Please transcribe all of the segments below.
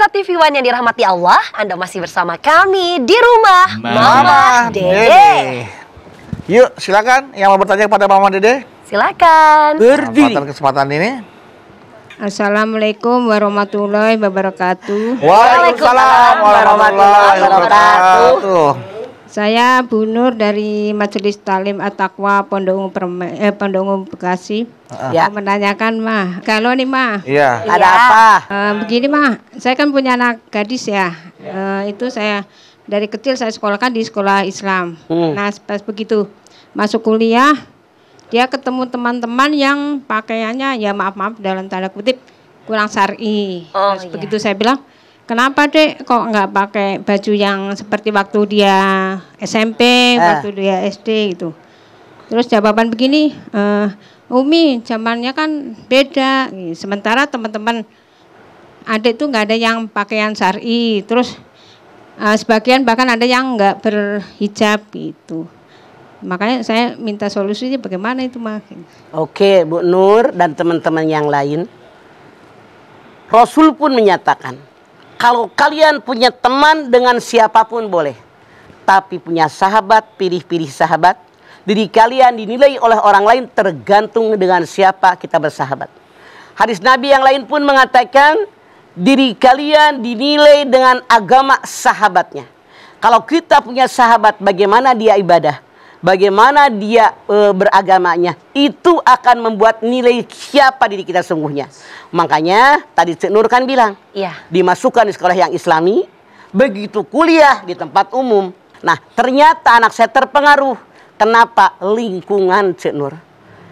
Pemirsa TV One yang dirahmati Allah, Anda masih bersama kami di rumah Mama, Mama Dede. Dede. Yuk, silakan yang mau bertanya kepada Mama Dede. Silakan. Berdiri. Kesempatan, kesempatan ini. Assalamualaikum warahmatullahi wabarakatuh. Waalaikumsalam warahmatullahi wabarakatuh. Saya Bu Nur dari Majelis Talim At-Taqwa Pondok eh, Pondok Bekasi. Uh. Ya. menanyakan mah, kalau nih mah. Ya. Ada iya. apa? Uh, begini mah, saya kan punya anak gadis ya. ya. Uh, itu saya dari kecil saya sekolahkan di sekolah Islam. Hmm. Nah pas begitu masuk kuliah, dia ketemu teman-teman yang pakaiannya ya maaf maaf dalam tanda kutip kurang syari. Oh, iya. begitu saya bilang kenapa dek kok nggak pakai baju yang seperti waktu dia SMP, eh. waktu dia SD gitu. Terus jawaban begini, uh, Umi zamannya kan beda. Sementara teman-teman adik tuh nggak ada yang pakaian sari, terus uh, sebagian bahkan ada yang nggak berhijab gitu. Makanya saya minta solusinya bagaimana itu mah. Oke Bu Nur dan teman-teman yang lain, Rasul pun menyatakan kalau kalian punya teman dengan siapapun boleh. Tapi punya sahabat, pilih-pilih sahabat. Diri kalian dinilai oleh orang lain tergantung dengan siapa kita bersahabat. Hadis Nabi yang lain pun mengatakan, diri kalian dinilai dengan agama sahabatnya. Kalau kita punya sahabat, bagaimana dia ibadah? bagaimana dia e, beragamanya itu akan membuat nilai siapa diri kita sungguhnya. Makanya tadi Cik Nur kan bilang, ya. dimasukkan di sekolah yang islami, begitu kuliah di tempat umum. Nah ternyata anak saya terpengaruh. Kenapa? Lingkungan Cik Nur.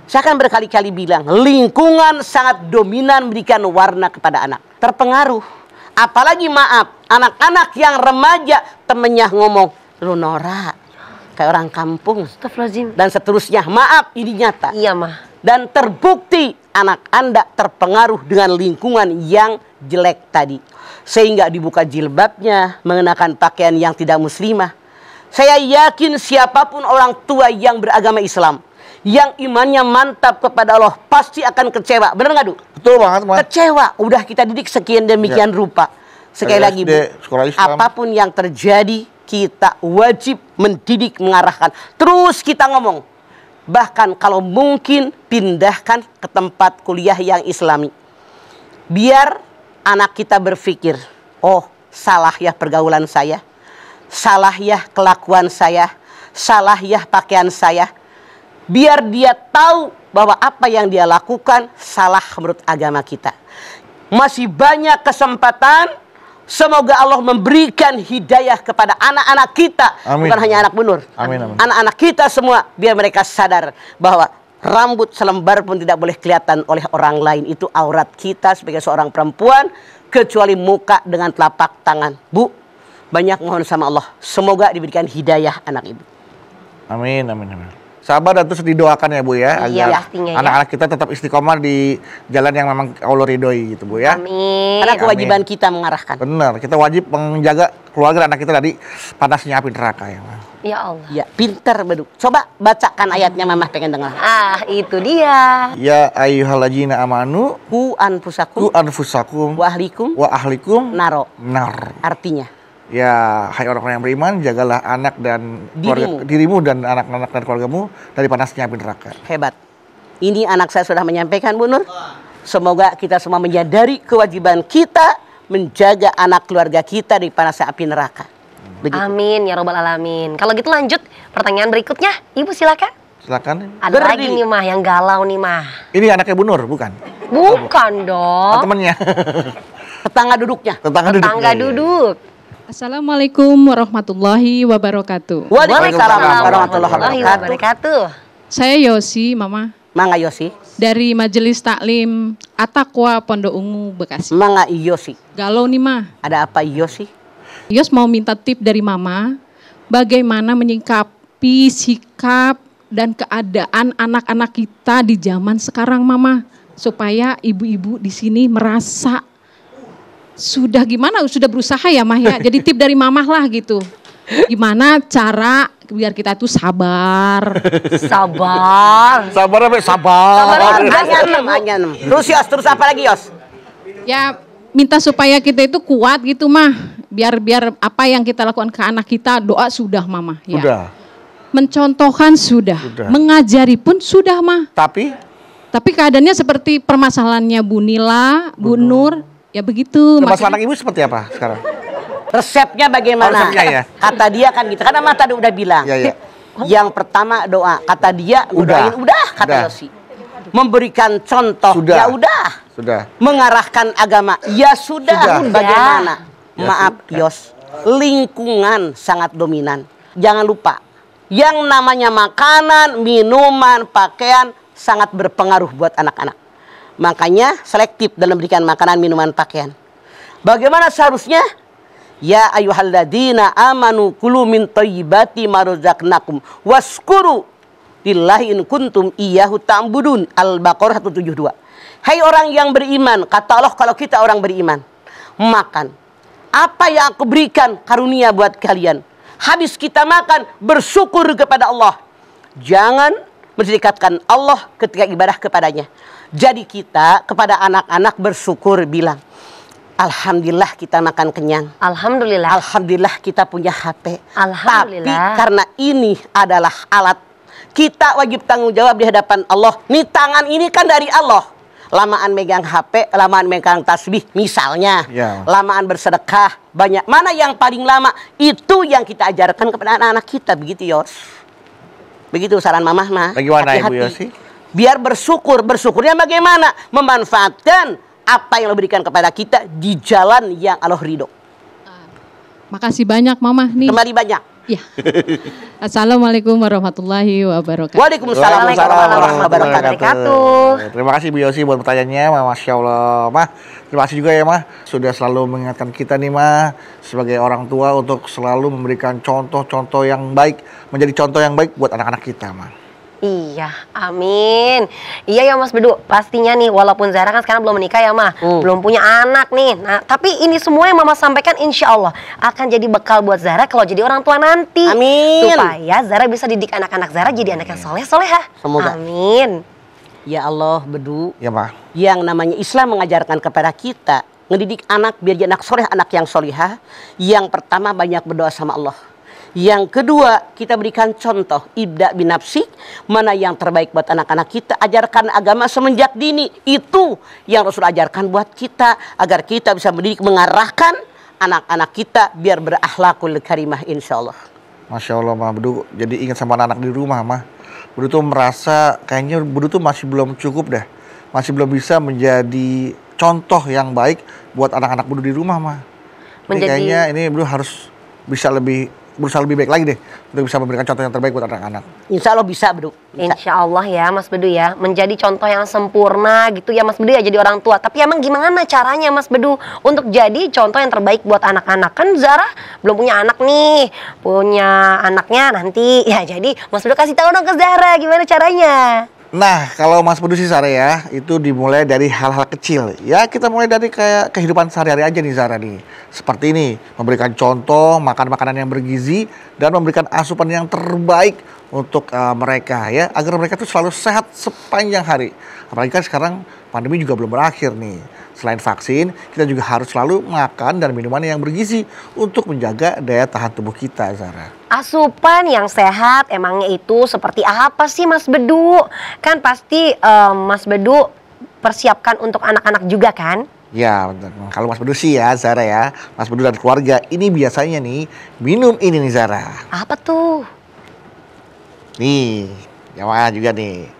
Saya akan berkali-kali bilang, lingkungan sangat dominan memberikan warna kepada anak. Terpengaruh. Apalagi maaf, anak-anak yang remaja temennya ngomong, lu norak kayak orang kampung. Astagfirullahaladzim. Dan seterusnya. Maaf, ini nyata. Iya, mah. Dan terbukti anak Anda terpengaruh dengan lingkungan yang jelek tadi. Sehingga dibuka jilbabnya, mengenakan pakaian yang tidak muslimah. Saya yakin siapapun orang tua yang beragama Islam yang imannya mantap kepada Allah pasti akan kecewa. Benar nggak, Du? Betul banget, Mas. Kecewa. Udah kita didik sekian demikian ya. rupa. Sekali lagi, Bu, apapun yang terjadi kita wajib mendidik, mengarahkan. Terus kita ngomong. Bahkan kalau mungkin pindahkan ke tempat kuliah yang islami. Biar anak kita berpikir, oh salah ya pergaulan saya. Salah ya kelakuan saya. Salah ya pakaian saya. Biar dia tahu bahwa apa yang dia lakukan salah menurut agama kita. Masih banyak kesempatan Semoga Allah memberikan hidayah kepada anak-anak kita, amin. bukan hanya anak menur. Anak-anak kita semua biar mereka sadar bahwa rambut selembar pun tidak boleh kelihatan oleh orang lain. Itu aurat kita sebagai seorang perempuan kecuali muka dengan telapak tangan. Bu, banyak mohon sama Allah. Semoga diberikan hidayah anak ibu. Amin, amin, amin sabar dan terus didoakan ya Bu ya iya, agar ya. anak-anak ya. kita tetap istiqomah di jalan yang memang Allah ridhoi gitu Bu ya. Amin. Karena kewajiban Amin. kita mengarahkan. Benar, kita wajib menjaga keluarga anak kita dari panasnya api neraka ya. Ya Allah. Ya, pinter beduk. Coba bacakan ayatnya Mama pengen dengar. Ah, itu dia. Ya ayyuhallazina amanu ku anfusakum ku anfusakum wa ahlikum wa ahlikum naro. Nar. Artinya ya hai orang-orang yang beriman jagalah anak dan dirimu. keluarga dirimu dan anak-anak dan keluargamu dari panasnya api neraka. Hebat. Ini anak saya sudah menyampaikan Bu Nur. Semoga kita semua menyadari kewajiban kita menjaga anak keluarga kita dari panasnya api neraka. Begitu. Amin ya robbal alamin. Kalau gitu lanjut pertanyaan berikutnya, Ibu silakan. Silakan. Ada Berdiri. lagi nih mah yang galau nih mah. Ini anaknya Bu Nur bukan? Bukan oh, bu. dong. Oh, temannya. Tetangga duduknya. Tetangga, Tetangga oh, iya, iya. duduk. Assalamualaikum warahmatullahi wabarakatuh. Waalaikumsalam warahmatullahi wabarakatuh. Saya Yosi, Mama. Manga Yosi. Dari Majelis Taklim Atakwa Pondok Ungu Bekasi. Manga Yosi. Galau nih Ma. Ada apa Yosi? Yos mau minta tip dari Mama bagaimana menyikapi sikap dan keadaan anak-anak kita di zaman sekarang Mama supaya ibu-ibu di sini merasa sudah gimana sudah berusaha ya Mah ya. Jadi tip dari mamah lah gitu. Gimana cara biar kita itu sabar. Sabar. Sabar apa? Sabar. Sabar. Terus Yos, terus apa lagi Yos? Ya minta supaya kita itu kuat gitu mah. Biar biar apa yang kita lakukan ke anak kita doa sudah mama. Ya. Sudah. Mencontohkan sudah. sudah. Mengajari pun sudah mah. Tapi? Tapi keadaannya seperti permasalahannya Bu Nila, Bu Nur, ya begitu. Lepas makanya... lanang ibu seperti apa sekarang? Resepnya bagaimana? Oh, resepnya ya. Kata dia kan gitu. Karena mata udah bilang. Ya, ya. Yang pertama doa, kata dia udah. udahin udah kata udah. Yosi. Memberikan contoh, sudah. ya udah. Sudah. Mengarahkan agama, ya sudah. sudah. Bagaimana? Ya, Maaf sudah. Ya. Yos, lingkungan sangat dominan. Jangan lupa, yang namanya makanan, minuman, pakaian sangat berpengaruh buat anak-anak Makanya selektif dalam memberikan makanan, minuman, pakaian. Bagaimana seharusnya? Ya ayyuhalladzina amanu kulu min tayyibati marzaqnakum waskuru lillahi in kuntum iyahu ta'budun. Al-Baqarah 172. Hai orang yang beriman, kata Allah kalau kita orang beriman, makan. Apa yang aku berikan karunia buat kalian? Habis kita makan, bersyukur kepada Allah. Jangan menceritakan Allah ketika ibadah kepadanya. Jadi kita kepada anak-anak bersyukur bilang, Alhamdulillah kita makan kenyang. Alhamdulillah. Alhamdulillah kita punya HP. Alhamdulillah. Tapi karena ini adalah alat kita wajib tanggung jawab di hadapan Allah. Nih tangan ini kan dari Allah. Lamaan megang HP, lamaan megang tasbih misalnya. Ya. Lamaan bersedekah, banyak. Mana yang paling lama? Itu yang kita ajarkan kepada anak-anak kita begitu, Yos. Begitu saran mamah mah. Bagaimana hati -hati. Ibu Yosi? Biar bersyukur, bersyukurnya bagaimana? Memanfaatkan apa yang Allah berikan kepada kita di jalan yang Allah ridho. Ah. Makasih banyak mamah nih. Kembali banyak. Ya. Assalamualaikum warahmatullahi wabarakatuh. Waalaikumsalam warahmatullahi wabarakatuh. Terima kasih Bu Yosi buat pertanyaannya, Masya Allah. Ma. terima kasih juga ya Mas. sudah selalu mengingatkan kita nih Mas, sebagai orang tua untuk selalu memberikan contoh-contoh yang baik, menjadi contoh yang baik buat anak-anak kita Mas. Iya, amin. Iya ya Mas Bedu, pastinya nih walaupun Zara kan sekarang belum menikah ya Ma, hmm. belum punya anak nih. Nah, tapi ini semua yang Mama sampaikan insya Allah akan jadi bekal buat Zara kalau jadi orang tua nanti. Amin. Supaya Zara bisa didik anak-anak Zara jadi anak yang soleh solehah. Semoga. Amin. Ya Allah Bedu. Ya Pak. Yang namanya Islam mengajarkan kepada kita ngedidik anak biar jadi anak soleh, anak yang solehah. Yang pertama banyak berdoa sama Allah yang kedua, kita berikan contoh ibda binapsik mana yang terbaik buat anak-anak kita, ajarkan agama semenjak dini. Itu yang Rasul ajarkan buat kita agar kita bisa mendidik mengarahkan anak-anak kita biar berakhlakul karimah insya Allah. Masya Allah, Mah. Budu, jadi ingat sama anak-anak di rumah, Mah. Budu tuh merasa kayaknya Budu tuh masih belum cukup deh. Masih belum bisa menjadi contoh yang baik buat anak-anak Budu di rumah, Mah. Menjadi... Ini kayaknya ini Budu harus bisa lebih berusaha lebih baik lagi deh untuk bisa memberikan contoh yang terbaik buat anak-anak. Insya Allah bisa, Bedu. Insya Allah ya, Mas Bedu ya, menjadi contoh yang sempurna gitu ya, Mas Bedu ya, jadi orang tua. Tapi emang gimana caranya, Mas Bedu, untuk jadi contoh yang terbaik buat anak-anak? Kan Zara belum punya anak nih, punya anaknya nanti ya. Jadi Mas Bedu kasih tahu dong ke Zara gimana caranya. Nah, kalau Mas Pedusi Sare ya, itu dimulai dari hal-hal kecil. Ya, kita mulai dari kayak kehidupan sehari-hari aja nih Zara nih. Seperti ini, memberikan contoh makan makanan yang bergizi dan memberikan asupan yang terbaik untuk uh, mereka ya, agar mereka tuh selalu sehat sepanjang hari. Apalagi kan sekarang pandemi juga belum berakhir nih. Selain vaksin, kita juga harus selalu makan dan minuman yang bergizi untuk menjaga daya tahan tubuh kita, Zara. Asupan yang sehat emangnya itu seperti apa sih Mas Bedu? Kan pasti um, Mas Bedu persiapkan untuk anak-anak juga kan? Ya, kalau Mas Bedu sih ya, Zara ya. Mas Bedu dan keluarga, ini biasanya nih, minum ini nih, Zara. Apa tuh? Nih, ya juga nih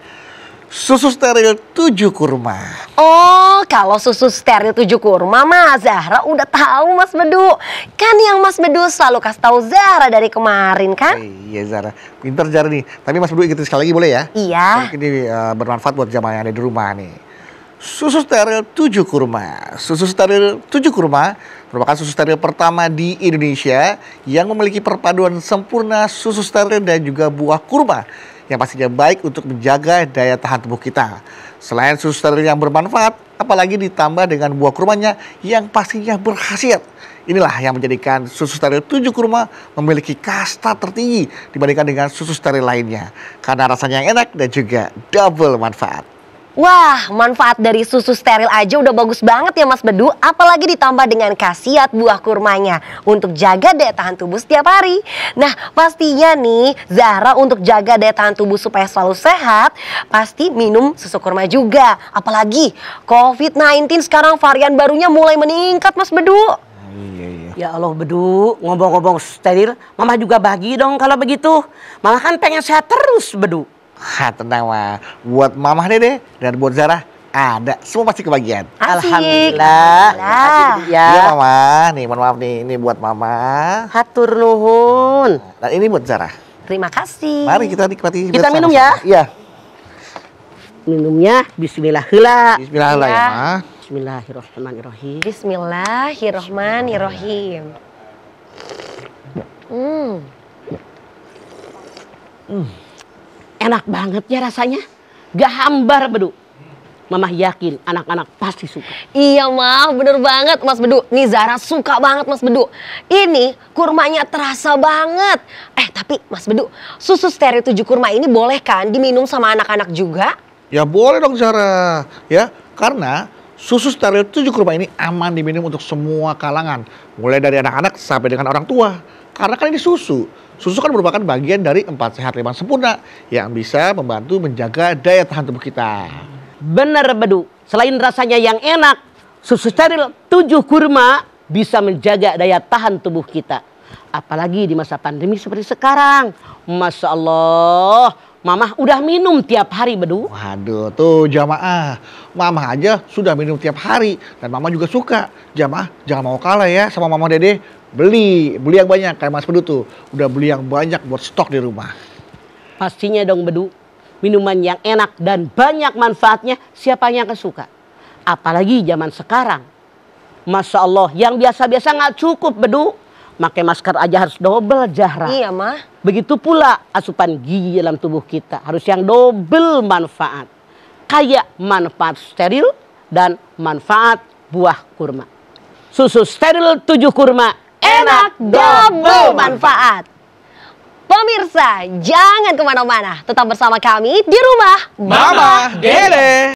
susu steril tujuh kurma. Oh, kalau susu steril tujuh kurma mah Zahra udah tahu Mas Bedu. Kan yang Mas Bedu selalu kasih tahu Zahra dari kemarin kan? Iya Zahra, pinter Zahra nih. Tapi Mas Bedu ingetin sekali lagi boleh ya? Iya. Mungkin ini uh, bermanfaat buat jamaah yang ada di rumah nih. Susu steril tujuh kurma. Susu steril tujuh kurma merupakan susu steril pertama di Indonesia yang memiliki perpaduan sempurna susu steril dan juga buah kurma yang pastinya baik untuk menjaga daya tahan tubuh kita. Selain susu steril yang bermanfaat, apalagi ditambah dengan buah kurmanya yang pastinya berhasil. Inilah yang menjadikan susu steril tujuh kurma memiliki kasta tertinggi dibandingkan dengan susu steril lainnya. Karena rasanya yang enak dan juga double manfaat. Wah, manfaat dari susu steril aja udah bagus banget ya Mas Bedu, apalagi ditambah dengan khasiat buah kurmanya untuk jaga daya tahan tubuh setiap hari. Nah, pastinya nih Zahra untuk jaga daya tahan tubuh supaya selalu sehat, pasti minum susu kurma juga. Apalagi COVID-19 sekarang varian barunya mulai meningkat Mas Bedu. Iya, iya, Ya Allah bedu, ngomong-ngomong steril, mama juga bagi dong kalau begitu. Mama kan pengen sehat terus bedu. Ha, tenang mah. Buat mama dede dan buat Zara ada. Semua pasti kebagian. Asik. Alhamdulillah. Alhamdulillah. Ya. Iya mama. Nih mohon maaf nih. Ini buat mama. Hatur nuhun. Dan ini buat Zara. Terima kasih. Mari kita nikmati. Kita minum ya. Iya. Minumnya Bismillahirrahmanirrahim. Bismillahirrahmanirrahim. Ya. Ma. Bismillahirrahmanirrahim. Bismillahirrahmanirrahim. Hmm. Hmm enak banget ya rasanya. Gak hambar bedu. Mamah yakin anak-anak pasti suka. Iya mah, bener banget Mas Bedu. Nih Zara suka banget Mas Bedu. Ini kurmanya terasa banget. Eh tapi Mas Bedu, susu steril tujuh kurma ini boleh kan diminum sama anak-anak juga? Ya boleh dong Zara. Ya, karena susu steril tujuh kurma ini aman diminum untuk semua kalangan. Mulai dari anak-anak sampai dengan orang tua. Karena kan ini susu. Susu kan merupakan bagian dari empat sehat lima sempurna yang bisa membantu menjaga daya tahan tubuh kita. Benar Bedu, selain rasanya yang enak, susu steril tujuh kurma bisa menjaga daya tahan tubuh kita. Apalagi di masa pandemi seperti sekarang. Masya Allah, Mamah udah minum tiap hari Bedu. Waduh, tuh jamaah. Mamah aja sudah minum tiap hari. Dan Mama juga suka. Jamaah jangan mau kalah ya sama Mama Dede. Beli, beli yang banyak kayak Mas Bedu tuh. Udah beli yang banyak buat stok di rumah. Pastinya dong Bedu, minuman yang enak dan banyak manfaatnya siapa yang kesuka. Apalagi zaman sekarang. Masya Allah, yang biasa-biasa nggak cukup Bedu. Pakai masker aja harus double jarak Iya mah. Begitu pula asupan gigi dalam tubuh kita harus yang double manfaat. Kayak manfaat steril dan manfaat buah kurma. Susu steril tujuh kurma enak double manfaat. Pemirsa, jangan kemana-mana. Tetap bersama kami di rumah Mama Dede.